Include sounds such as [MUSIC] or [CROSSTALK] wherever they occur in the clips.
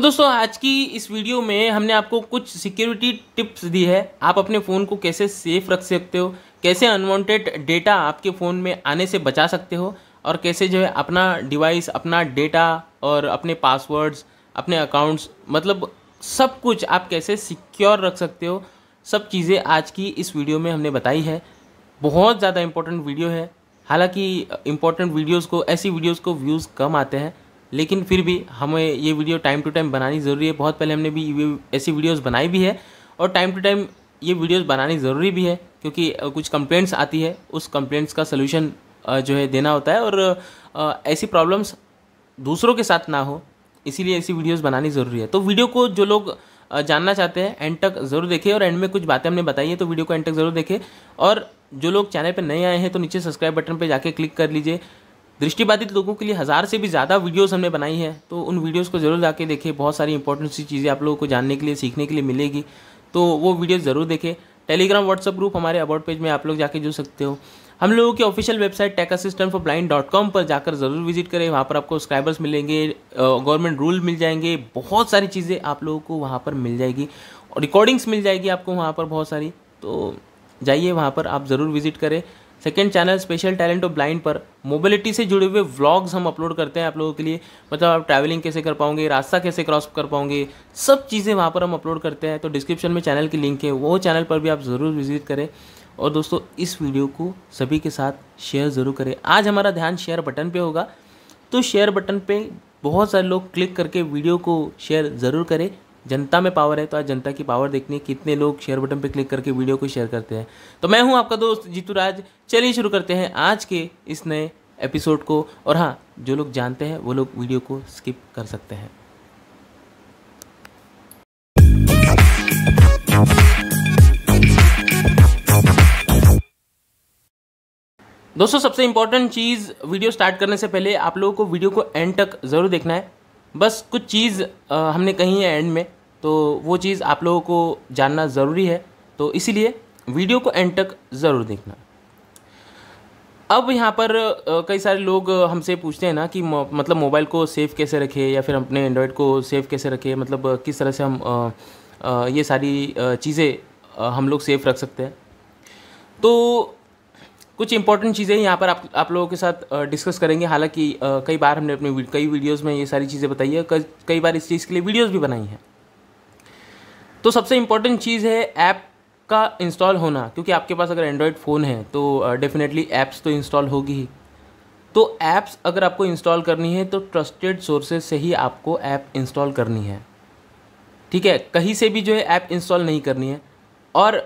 तो दोस्तों आज की इस वीडियो में हमने आपको कुछ सिक्योरिटी टिप्स दी है आप अपने फ़ोन को कैसे सेफ रख सकते हो कैसे अनवांटेड डेटा आपके फ़ोन में आने से बचा सकते हो और कैसे जो है अपना डिवाइस अपना डेटा और अपने पासवर्ड्स अपने अकाउंट्स मतलब सब कुछ आप कैसे सिक्योर रख सकते हो सब चीज़ें आज की इस वीडियो में हमने बताई है बहुत ज़्यादा इम्पोर्टेंट वीडियो है हालांकि इम्पोर्टेंट वीडियोस को ऐसी वीडियोस को व्यूज़ कम आते हैं लेकिन फिर भी हमें ये वीडियो टाइम टू टाइम बनानी ज़रूरी है बहुत पहले हमने भी ऐसी वीडियोज़ बनाई भी है और टाइम टू टाइम ये वीडियोज़ बनानी ज़रूरी भी है क्योंकि कुछ कंप्लेंट्स आती है उस कंप्लेंट्स का सलूशन जो है देना होता है और ऐसी प्रॉब्लम्स दूसरों के साथ ना हो इसीलिए ऐसी वीडियोस बनानी ज़रूरी है तो वीडियो को जो लोग जानना चाहते हैं एंड तक ज़रूर देखें और एंड में कुछ बातें हमने बताई हैं तो वीडियो को एंड तक ज़रूर देखें और जो लोग चैनल पर नए आए हैं तो नीचे सब्सक्राइब बटन पर जाके क्लिक कर लीजिए दृष्टिबाधित लोगों के लिए हज़ार से भी ज़्यादा वीडियोस हमने बनाई है तो उन वीडियोस को ज़रूर जाके देखें बहुत सारी इंपॉर्टेंट सी चीज़ें आप लोगों को जानने के लिए सीखने के लिए मिलेगी तो वो वीडियो ज़रूर देखें टेलीग्राम व्हाट्सअप ग्रुप हमारे अबाउट पेज में आप लोग जाके जुड़ सकते हो हम लोगों की official website tech assistant for blind dot com पर जाकर ज़रूर विजिट करें वहाँ पर आपको सब्सक्राइबर्स मिलेंगे गवर्नमेंट रूल मिल जाएंगे बहुत सारी चीज़ें आप लोगों को वहाँ पर मिल जाएगी और रिकॉर्डिंग्स मिल जाएगी आपको वहाँ पर बहुत सारी तो जाइए वहाँ पर आप ज़रूर विजिट करें second channel special talent of blind पर मोबिलिटी से जुड़े हुए व्लॉग्स हम अपलोड करते हैं आप लोगों के लिए मतलब आप ट्रैवलिंग कैसे कर पाओगे रास्ता कैसे क्रॉस कर पाओगे सब चीज़ें वहाँ पर हम अपलोड करते हैं तो डिस्क्रिप्शन में चैनल की लिंक है वो चैनल पर भी आप ज़रूर विजिट करें और दोस्तों इस वीडियो को सभी के साथ शेयर ज़रूर करें आज हमारा ध्यान शेयर बटन पर होगा तो शेयर बटन पर बहुत सारे लोग क्लिक करके वीडियो को शेयर ज़रूर करें जनता में पावर है तो आज जनता की पावर देखनी है कितने लोग शेयर बटन पर क्लिक करके वीडियो को शेयर करते हैं तो मैं हूँ आपका दोस्त जीतू राज चलिए शुरू करते हैं आज के इस नए एपिसोड को और हाँ जो लोग जानते हैं वो लोग वीडियो को स्किप कर सकते हैं दोस्तों सबसे इंपॉर्टेंट चीज़ वीडियो स्टार्ट करने से पहले आप लोगों को वीडियो को एंड तक ज़रूर देखना है बस कुछ चीज़ हमने कही है एंड में तो वो चीज़ आप लोगों को जानना ज़रूरी है तो इसीलिए वीडियो को एंड तक ज़रूर देखना अब यहाँ पर कई सारे लोग हमसे पूछते हैं ना कि मतलब मोबाइल को सेफ़ कैसे रखें या फिर अपने एंड्रॉयड को सेफ़ कैसे रखें मतलब किस तरह से हम ये सारी चीज़ें हम लोग सेफ रख सकते हैं तो कुछ इंपॉर्टेंट चीज़ें यहाँ पर आप आप लोगों के साथ डिस्कस करेंगे हालांकि कई बार हमने अपने कई वीडियोस में ये सारी चीज़ें बताई है कई बार इस चीज़ के लिए वीडियोस भी बनाई हैं तो सबसे इम्पॉर्टेंट चीज़ है ऐप का इंस्टॉल होना क्योंकि आपके पास अगर एंड्रॉयड फ़ोन है तो डेफिनेटली uh, ऐप्स तो इंस्टॉल होगी ही तो ऐप्स अगर आपको इंस्टॉल करनी है तो ट्रस्टेड सोर्सेज से ही आपको ऐप इंस्टॉल करनी है ठीक है कहीं से भी जो है ऐप इंस्टॉल नहीं करनी है और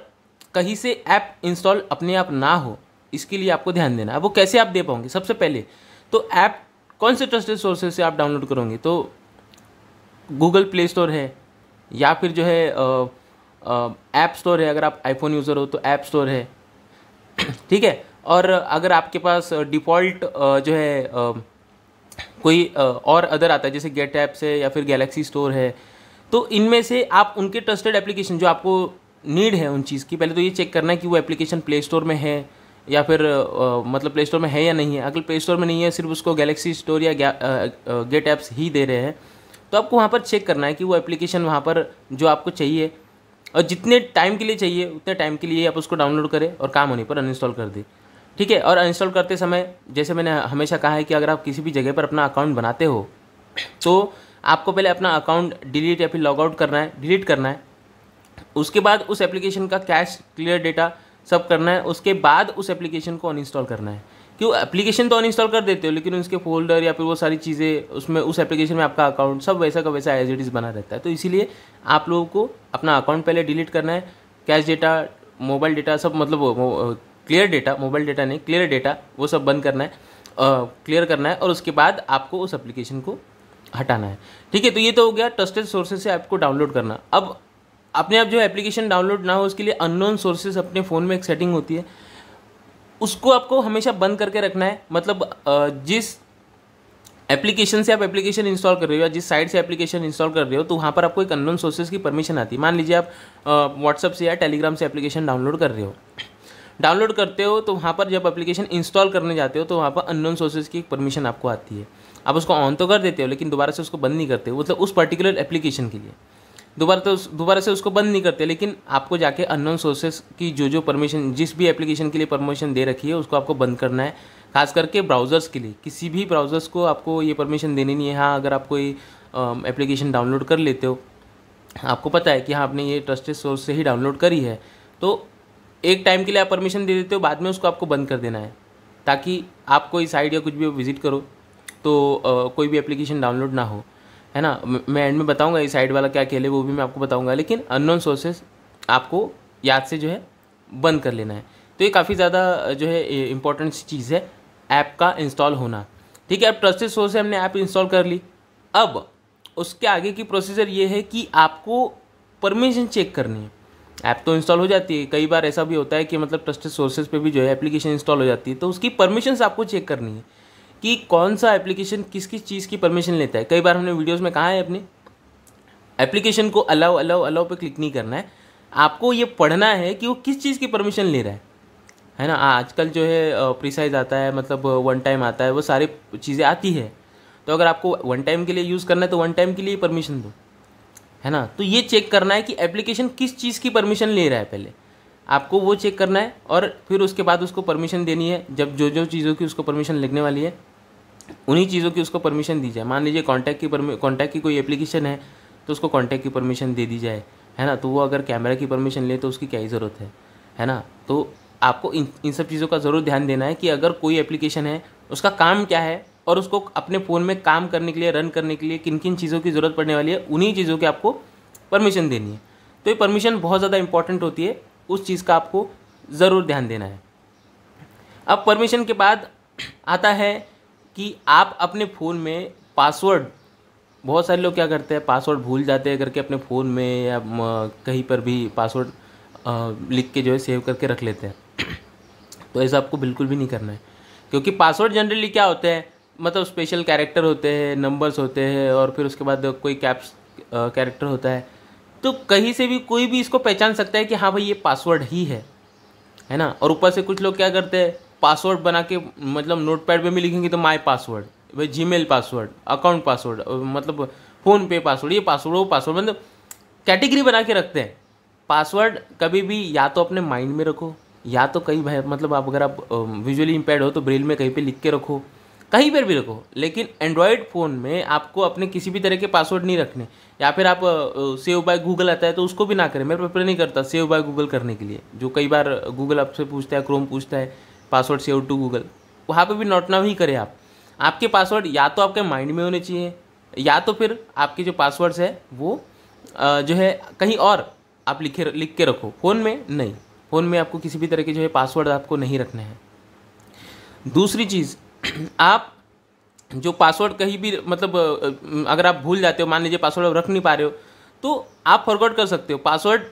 कहीं से ऐप इंस्टॉल अपने आप ना हो इसके लिए आपको ध्यान देना है वो कैसे आप दे पाओगे सबसे पहले तो ऐप कौन से ट्रस्टेड सोर्सेज से आप डाउनलोड करोगे तो गूगल प्ले स्टोर है या फिर जो है ऐप स्टोर है अगर आप आईफोन यूज़र हो तो ऐप स्टोर है [CLEARS THROAT] ठीक है और अगर आपके पास डिफ़ॉल्ट जो है कोई और अदर आता है जैसे गेट ऐप्स है या फिर गैलेक्सी स्टोर है तो इनमें से आप उनके ट्रस्टेड एप्लीकेशन जो आपको नीड है उन चीज़ की पहले तो ये चेक करना है कि वो एप्लीकेशन प्ले स्टोर में है या फिर आ, मतलब प्ले स्टोर में है या नहीं है अगर प्ले स्टोर में नहीं है सिर्फ उसको गैलेक्सी स्टोर या गेट ऐप्स ही दे रहे हैं तो आपको वहाँ पर चेक करना है कि वो एप्लीकेशन वहाँ पर जो आपको चाहिए और जितने टाइम के लिए चाहिए उतने टाइम के लिए आप उसको डाउनलोड करें और काम होने पर अनइंस्टॉल कर दें ठीक है और अनइंस्टॉल करते समय जैसे मैंने हमेशा कहा है कि अगर आप किसी भी जगह पर अपना अकाउंट बनाते हो तो आपको पहले अपना अकाउंट डिलीट या फिर लॉगआउट करना है डिलीट करना है उसके बाद उस एप्लीकेशन का कैश क्लियर डेटा सब करना है उसके बाद उस एप्लीकेशन को अनइंस्टॉल करना है कि वो एप्लीकेशन तो अनइंस्टॉल कर देते हो लेकिन उसके फोल्डर या फिर वो सारी चीज़ें उसमें उस एप्लीकेशन में आपका अकाउंट सब वैसा का वैसा एज इट इज़ बना रहता है तो इसीलिए आप लोगों को अपना अकाउंट पहले डिलीट करना है कैश डेटा मोबाइल डेटा सब मतलब क्लियर डेटा मोबाइल डेटा नहीं क्लियर डेटा वो सब बंद करना है क्लियर करना है और उसके बाद आपको उस एप्लीकेशन को हटाना है ठीक है तो ये तो हो गया ट्रस्टेड सोर्सेज से ऐप को डाउनलोड करना अब अपने आप जो एप्लीकेशन डाउनलोड ना हो उसके लिए अननोन सोर्सेज अपने फ़ोन में एक सेटिंग होती है उसको आपको हमेशा बंद करके रखना है मतलब जिस एप्लीकेशन से आप एप्लीकेशन इंस्टॉल कर रहे हो या जिस साइट से एप्लीकेशन इंस्टॉल कर रहे हो तो वहाँ पर आपको एक अननोन सोर्सेज की परमिशन आती है मान लीजिए आप व्हाट्सअप से या टेलीग्राम से एप्लीकेशन डाउनलोड कर रहे हो डाउनलोड करते हो तो वहाँ पर जब एप्लीकेशन इंस्टॉल करने जाते हो तो वहाँ पर अननोन सोर्सेज की परमिशन आपको आती है आप उसको ऑन तो कर देते हो लेकिन दोबारा से उसको बंद नहीं करते हो मतलब उस पर्टिकुलर एप्लीकेशन के लिए दोबारा तो दोबारा से उसको बंद नहीं करते लेकिन आपको जाके अननोन सोर्सेस की जो जो परमिशन जिस भी एप्लीकेशन के लिए परमिशन दे रखी है उसको आपको बंद करना है खास करके ब्राउज़र्स के लिए किसी भी ब्राउज़र्स को आपको ये परमिशन देनी नहीं है हाँ अगर आप कोई एप्लीकेशन डाउनलोड कर लेते हो आपको पता है कि हाँ आपने ये ट्रस्टेड सोर्स से ही डाउनलोड करी है तो एक टाइम के लिए आप परमिशन दे देते हो बाद में उसको आपको बंद कर देना है ताकि आप कोई साइट या कुछ भी विज़िट करो तो आ, कोई भी एप्लीकेशन डाउनलोड ना हो है ना मैं एंड में बताऊंगा ये साइड वाला क्या है वो भी मैं आपको बताऊंगा लेकिन अननोन सोर्सेस आपको याद से जो है बंद कर लेना है तो ये काफ़ी ज़्यादा जो है इंपॉर्टेंट चीज़ है ऐप का इंस्टॉल होना ठीक है अब ट्रस्टेड सोर्स से हमने ऐप इंस्टॉल कर ली अब उसके आगे की प्रोसीजर ये है कि आपको परमिशन चेक करनी है ऐप तो इंस्टॉल हो जाती है कई बार ऐसा भी होता है कि मतलब ट्रस्टेड सोर्सेज पे भी जो है एप्लीकेशन इंस्टॉल हो जाती है तो उसकी परमिशंस आपको चेक करनी है कि कौन सा एप्लीकेशन किस किस चीज़ की परमिशन लेता है कई बार हमने वीडियोस में कहा है अपने एप्लीकेशन को अलाउ अलाउ अलाउ पे क्लिक नहीं करना है आपको ये पढ़ना है कि वो किस चीज़ की परमिशन ले रहा है है ना आजकल जो है प्रिसाइज आता है मतलब वन टाइम आता है वो सारी चीज़ें आती है तो अगर आपको वन टाइम के लिए यूज़ करना है तो वन टाइम के लिए परमिशन दो है ना तो ये चेक करना है कि एप्लीकेशन किस चीज़ की परमिशन ले रहा है पहले आपको वो चेक करना है और फिर उसके बाद उसको परमिशन देनी है जब जो जो चीज़ों की उसको परमिशन लगने वाली है उन्हीं चीज़ों की उसको परमिशन दी जाए मान लीजिए कॉन्टैक्ट की कॉन्टैक्ट की कोई एप्लीकेशन है तो उसको कॉन्टैक्ट की परमिशन दे दी जाए है ना तो वो अगर कैमरा की परमिशन ले तो उसकी क्या ही ज़रूरत है है ना तो आपको इन इन सब चीज़ों का ज़रूर ध्यान देना है कि अगर कोई एप्लीकेशन है उसका काम क्या है और उसको अपने फ़ोन में काम करने के लिए रन करने के लिए किन किन चीज़ों की ज़रूरत पड़ने वाली है उन्हीं चीज़ों की आपको परमिशन देनी है तो ये परमिशन बहुत ज़्यादा इंपॉर्टेंट होती है उस चीज़ का आपको ज़रूर ध्यान देना है अब परमिशन के बाद आता है कि आप अपने फ़ोन में पासवर्ड बहुत सारे लोग क्या करते हैं पासवर्ड भूल जाते हैं करके अपने फ़ोन में या कहीं पर भी पासवर्ड लिख के जो है सेव करके रख लेते हैं [CLEARS THROAT] तो ऐसा आपको बिल्कुल भी नहीं करना है क्योंकि पासवर्ड जनरली क्या होते हैं मतलब स्पेशल कैरेक्टर होते हैं नंबर्स होते हैं और फिर उसके बाद कोई कैप्स कैरेक्टर होता है तो कहीं से भी कोई भी इसको पहचान सकता है कि हाँ भाई ये पासवर्ड ही है है ना और ऊपर से कुछ लोग क्या करते हैं पासवर्ड बना के मतलब नोटपैड पे भी लिखेंगे तो माई पासवर्ड भाई मेल पासवर्ड अकाउंट पासवर्ड मतलब फ़ोन पे पासवर्ड ये पासवर्ड वो पासवर्ड मतलब कैटेगरी बना के रखते हैं पासवर्ड कभी भी या तो अपने माइंड में रखो या तो कहीं भाई मतलब आप अगर आप विजुअली इम्पेयर हो तो ब्रेल में कहीं पे लिख के रखो कहीं पर भी रखो लेकिन एंड्रॉयड फ़ोन में आपको अपने किसी भी तरह के पासवर्ड नहीं रखने या फिर आप सेव बाय गूगल आता है तो उसको भी ना करें मैं प्रेफर नहीं करता सेव बाय गूगल करने के लिए जो कई बार गूगल आपसे पूछता है क्रोम पूछता है पासवर्ड सेव टू गूगल वहाँ पे भी नाउ ही करें आप आपके पासवर्ड या तो आपके माइंड में होने चाहिए या तो फिर आपके जो पासवर्ड्स है वो जो है कहीं और आप लिखे लिख के रखो फ़ोन में नहीं फ़ोन में आपको किसी भी तरह के जो है पासवर्ड आपको नहीं रखने हैं दूसरी चीज़ [CLEARS THROAT] आप जो पासवर्ड कहीं भी मतलब अगर आप भूल जाते हो मान लीजिए पासवर्ड आप रख नहीं पा रहे हो तो आप फॉरवर्ड कर सकते हो पासवर्ड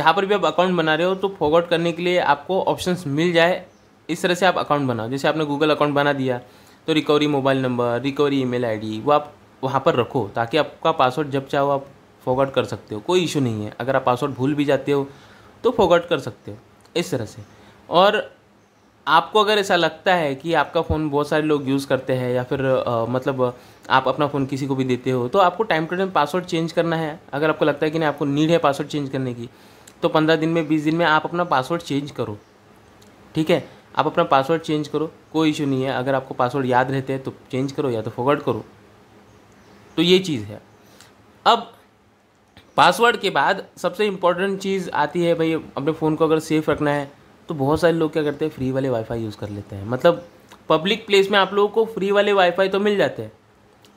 जहाँ पर भी आप अकाउंट बना रहे हो तो फॉरवर्ड करने के लिए आपको ऑप्शंस मिल जाए इस तरह से आप अकाउंट बनाओ जैसे आपने गूगल अकाउंट बना दिया तो recovery mobile number recovery email ID वो आप वहाँ पर रखो ताकि आपका पासवर्ड जब चाहो आप फॉरवर्ड कर सकते हो कोई इशू नहीं है अगर आप पासवर्ड भूल भी जाते हो तो फॉरवर्ड कर सकते हो इस तरह से और आपको अगर ऐसा लगता है कि आपका फ़ोन बहुत सारे लोग यूज़ करते हैं या फिर आ, मतलब आप अपना फ़ोन किसी को भी देते हो तो आपको time to time password change करना है अगर आपको लगता है कि नहीं आपको नीड है पासवर्ड चेंज करने की तो पंद्रह दिन में बीस दिन में आप अपना पासवर्ड चेंज करो ठीक है आप अपना पासवर्ड चेंज करो कोई इशू नहीं है अगर आपको पासवर्ड याद रहते हैं तो चेंज करो या तो फॉरवर्ड करो तो ये चीज़ है अब पासवर्ड के बाद सबसे इम्पोर्टेंट चीज़ आती है भाई अपने फ़ोन को अगर सेफ़ रखना है तो बहुत सारे लोग क्या करते हैं फ्री वाले वाईफाई यूज़ कर लेते हैं मतलब पब्लिक प्लेस में आप लोगों को फ्री वाले वाईफाई तो मिल जाते हैं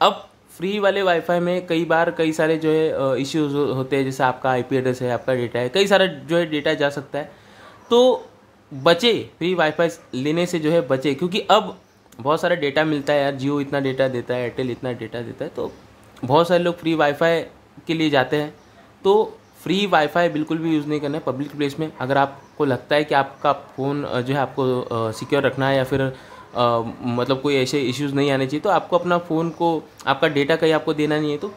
अब फ्री वाले वाईफाई में कई बार कई सारे जो है इश्यूज होते हैं जैसे आपका आईपी एड्रेस है आपका डेटा है कई सारा जो है डेटा जा सकता है तो बचे फ्री वाईफाई लेने से जो है बचे क्योंकि अब बहुत सारा डेटा मिलता है यार जियो इतना डेटा देता है एयरटेल इतना डेटा देता है तो बहुत सारे लोग फ्री वाईफाई के लिए जाते हैं तो फ्री वाईफाई बिल्कुल भी यूज़ नहीं करना है पब्लिक प्लेस में अगर आपको लगता है कि आपका फ़ोन जो है आपको सिक्योर रखना है या फिर आ, मतलब कोई ऐसे इश्यूज नहीं आने चाहिए तो आपको अपना फ़ोन को आपका डेटा कहीं आपको देना नहीं है तो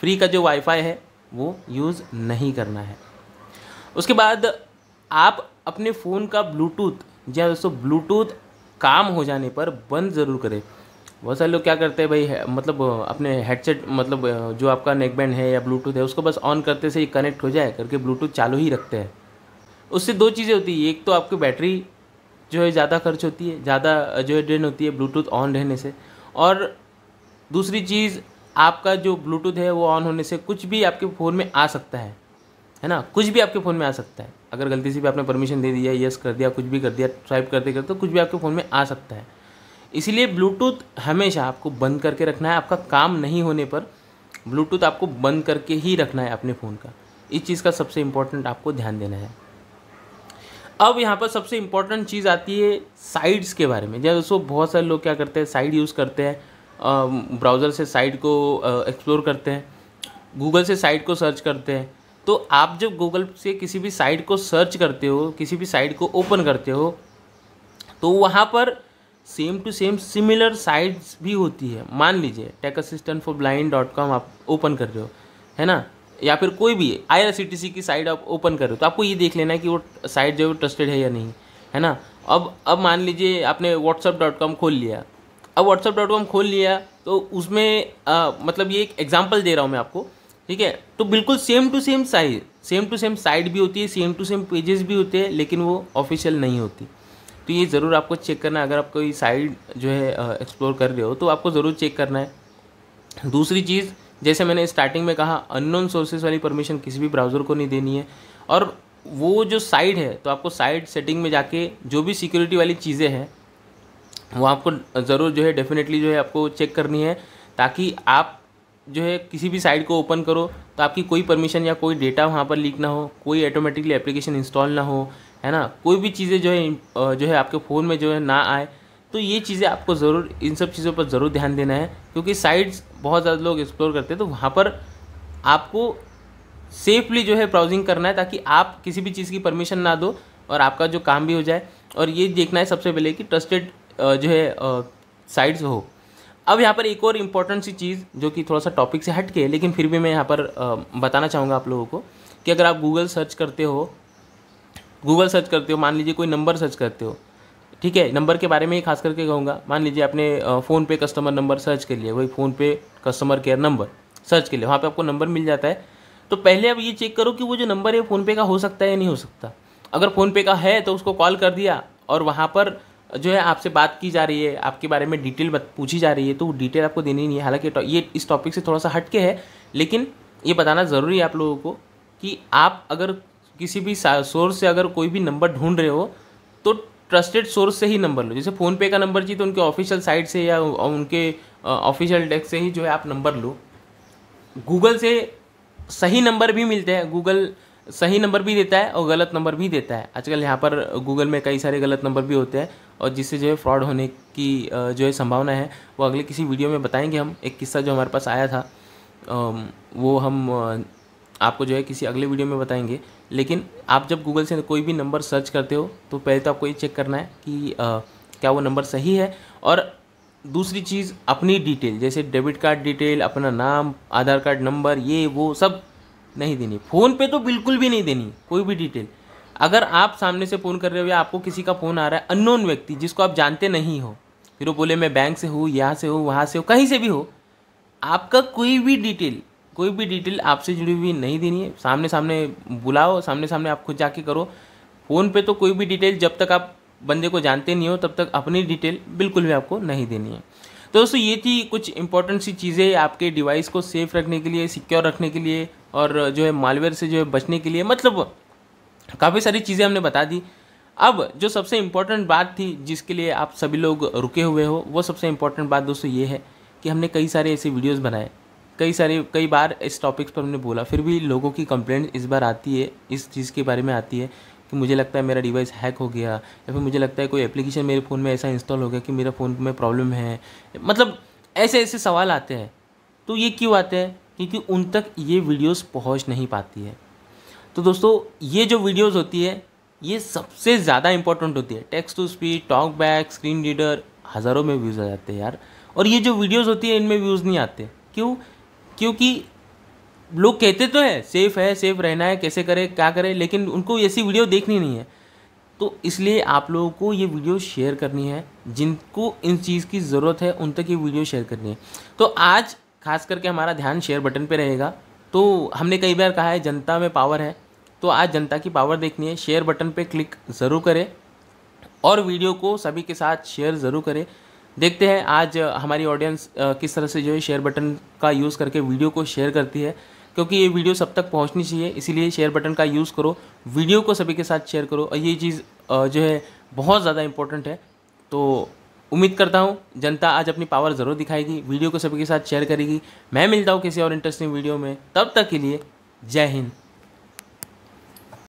फ्री का जो वाईफाई है वो यूज़ नहीं करना है उसके बाद आप अपने फ़ोन का ब्लूटूथ या दोस्तों ब्लूटूथ काम हो जाने पर बंद ज़रूर करें बहुत सारे लोग क्या करते हैं भाई है, मतलब अपने हेडसेट मतलब जो आपका नेकबैंड है या ब्लूटूथ है उसको बस ऑन करते से ही कनेक्ट हो जाए करके ब्लूटूथ चालू ही रखते हैं उससे दो चीज़ें होती है एक तो आपकी बैटरी जो है ज़्यादा खर्च होती है ज़्यादा जो है ड्रेन होती है ब्लूटूथ ऑन रहने से और दूसरी चीज़ आपका जो ब्लूटूथ है वो ऑन होने से कुछ भी आपके फ़ोन में आ सकता है है ना कुछ भी आपके फ़ोन में आ सकता है अगर गलती से भी आपने परमिशन दे दिया यस कर दिया कुछ भी कर दिया स्वाइप करते करते तो कुछ भी आपके फ़ोन में आ सकता है इसीलिए ब्लूटूथ हमेशा आपको बंद करके रखना है आपका काम नहीं होने पर ब्लूटूथ आपको बंद करके ही रखना है अपने फ़ोन का इस चीज़ का सबसे इम्पोर्टेंट आपको ध्यान देना है अब यहाँ पर सबसे इम्पोर्टेंट चीज़ आती है साइड्स के बारे में जैसे दोस्तों बहुत सारे लोग क्या करते हैं साइड यूज़ करते हैं ब्राउज़र से साइड को एक्सप्लोर करते हैं गूगल से साइट को सर्च करते हैं तो आप जब गूगल से किसी भी साइट को सर्च करते हो किसी भी साइट को ओपन करते हो तो वहाँ पर same to same similar sites भी होती है मान लीजिए tech assistant for blind dot com आप ओपन कर रहे हो है ना या फिर कोई भी I R C C T की साइट आप ओपन कर रहे हो तो आपको ये देख लेना है कि वो साइट जो है वो ट्रस्टेड है या नहीं है ना अब अब मान लीजिए आपने व्हाट्सअप डॉट कॉम खोल लिया अब व्हाट्सअप डॉट कॉम खोल लिया तो उसमें आ, मतलब ये एक एग्जाम्पल दे रहा हूँ मैं आपको ठीक है तो बिल्कुल same to same size same to same side भी होती है सेम टू सेम पेजेस भी होते हैं लेकिन वो ऑफिशियल नहीं होती तो ये ज़रूर आपको चेक करना है अगर आप कोई साइड जो है एक्सप्लोर कर रहे हो तो आपको ज़रूर चेक करना है दूसरी चीज़ जैसे मैंने स्टार्टिंग में कहा अननोन सोर्सेज वाली परमिशन किसी भी ब्राउज़र को नहीं देनी है और वो जो साइड है तो आपको साइड सेटिंग में जाके जो भी सिक्योरिटी वाली चीज़ें हैं वो आपको ज़रूर जो है डेफिनेटली जो है आपको चेक करनी है ताकि आप जो है किसी भी साइट को ओपन करो तो आपकी कोई परमिशन या कोई डेटा वहाँ पर लीक ना हो कोई ऑटोमेटिकली एप्लीकेशन इंस्टॉल ना हो है ना कोई भी चीज़ें जो है जो है आपके फ़ोन में जो है ना आए तो ये चीज़ें आपको ज़रूर इन सब चीज़ों पर ज़रूर ध्यान देना है क्योंकि साइट्स बहुत ज़्यादा लोग एक्सप्लोर करते हैं तो वहाँ पर आपको सेफली जो है ब्राउजिंग करना है ताकि आप किसी भी चीज़ की परमिशन ना दो और आपका जो काम भी हो जाए और ये देखना है सबसे पहले कि ट्रस्टेड जो है साइट्स हो अब यहाँ पर एक और इम्पोर्टेंट सी चीज़ जो कि थोड़ा सा टॉपिक से हट के लेकिन फिर भी मैं यहाँ पर बताना चाहूँगा आप लोगों को कि अगर आप गूगल सर्च करते हो गूगल सर्च करते हो मान लीजिए कोई नंबर सर्च करते हो ठीक है नंबर के बारे में ही खास करके कहूँगा मान लीजिए आपने फ़ोन पे कस्टमर नंबर सर्च कर लिया वही फ़ोन पे कस्टमर केयर नंबर सर्च के लिए वहाँ पे आपको नंबर मिल जाता है तो पहले आप ये चेक करो कि वो जो नंबर है फ़ोनपे का हो सकता है या नहीं हो सकता अगर फ़ोनपे का है तो उसको कॉल कर दिया और वहाँ पर जो है आपसे बात की जा रही है आपके बारे में डिटेल पूछी जा रही है तो वो डिटेल आपको देनी नहीं है हालांकि तो ये इस टॉपिक से थोड़ा सा हटके है लेकिन ये बताना ज़रूरी है आप लोगों को कि आप अगर किसी भी सोर्स से अगर कोई भी नंबर ढूंढ रहे हो तो ट्रस्टेड सोर्स से ही नंबर लो जैसे फ़ोनपे का नंबर चाहिए तो उनके ऑफिशियल साइट से या उनके ऑफिशियल डेस्क से ही जो है आप नंबर लो गूगल से सही नंबर भी मिलते हैं गूगल सही नंबर भी देता है और गलत नंबर भी देता है आजकल यहाँ पर गूगल में कई सारे गलत नंबर भी होते हैं और जिससे जो है फ्रॉड होने की जो है संभावना है वो अगले किसी वीडियो में बताएंगे हम एक किस्सा जो हमारे पास आया था वो हम आपको जो है किसी अगले वीडियो में बताएंगे लेकिन आप जब गूगल से कोई भी नंबर सर्च करते हो तो पहले तो आपको ये चेक करना है कि आ, क्या वो नंबर सही है और दूसरी चीज़ अपनी डिटेल जैसे डेबिट कार्ड डिटेल अपना नाम आधार कार्ड नंबर ये वो सब नहीं देनी फ़ोन पे तो बिल्कुल भी नहीं देनी कोई भी डिटेल अगर आप सामने से फ़ोन कर रहे हो या आपको किसी का फ़ोन आ रहा है अननोन व्यक्ति जिसको आप जानते नहीं हो फिर वो बोले मैं बैंक से हूँ यहाँ से हूँ वहाँ से हो कहीं से भी हो आपका कोई भी डिटेल कोई भी डिटेल आपसे जुड़ी हुई नहीं देनी है सामने सामने बुलाओ सामने सामने आप खुद जाके करो फ़ोन पे तो कोई भी डिटेल जब तक आप बंदे को जानते नहीं हो तब तक अपनी डिटेल बिल्कुल भी आपको नहीं देनी है तो दोस्तों ये थी कुछ इंपॉर्टेंट सी चीज़ें आपके डिवाइस को सेफ रखने के लिए सिक्योर रखने के लिए और जो है मालवेयर से जो है बचने के लिए मतलब काफ़ी सारी चीज़ें हमने बता दी अब जो सबसे इम्पोर्टेंट बात थी जिसके लिए आप सभी लोग रुके हुए हो वो सबसे इम्पोर्टेंट बात दोस्तों ये है कि हमने कई सारे ऐसे वीडियोस बनाए कई सारे कई बार इस टॉपिक्स पर हमने बोला फिर भी लोगों की कंप्लेंट इस बार आती है इस चीज़ के बारे में आती है कि मुझे लगता है मेरा डिवाइस हैक हो गया या फिर मुझे लगता है कोई एप्लीकेशन मेरे फ़ोन में ऐसा इंस्टॉल हो गया कि मेरा फ़ोन में प्रॉब्लम है मतलब ऐसे ऐसे सवाल आते हैं तो ये क्यों आते हैं क्योंकि उन तक ये वीडियोस पहुंच नहीं पाती है तो दोस्तों ये जो वीडियोस होती है ये सबसे ज़्यादा इंपॉर्टेंट होती है text to speed talk back screen reader हज़ारों में व्यूज़ आ जाते हैं यार और ये जो वीडियोस होती है इनमें व्यूज़ नहीं आते क्यों क्योंकि लोग कहते तो है सेफ़ है सेफ़ रहना है कैसे करें क्या करें लेकिन उनको ऐसी वीडियो देखनी नहीं है तो इसलिए आप लोगों को ये वीडियो शेयर करनी है जिनको इन चीज़ की ज़रूरत है उन तक ये वीडियो शेयर करनी है तो आज खास करके हमारा ध्यान शेयर बटन पे रहेगा तो हमने कई बार कहा है जनता में पावर है तो आज जनता की पावर देखनी है शेयर बटन पे क्लिक ज़रूर करें और वीडियो को सभी के साथ शेयर ज़रूर करें देखते हैं आज हमारी ऑडियंस किस तरह से जो है शेयर बटन का यूज़ करके वीडियो को शेयर करती है क्योंकि ये वीडियो सब तक पहुंचनी चाहिए इसीलिए शेयर बटन का यूज़ करो वीडियो को सभी के साथ शेयर करो और ये चीज़ जो है बहुत ज़्यादा इंपॉर्टेंट है तो उम्मीद करता हूँ जनता आज अपनी पावर ज़रूर दिखाएगी वीडियो को सभी के साथ शेयर करेगी मैं मिलता हूँ किसी और इंटरेस्टिंग वीडियो में तब तक के लिए जय हिंद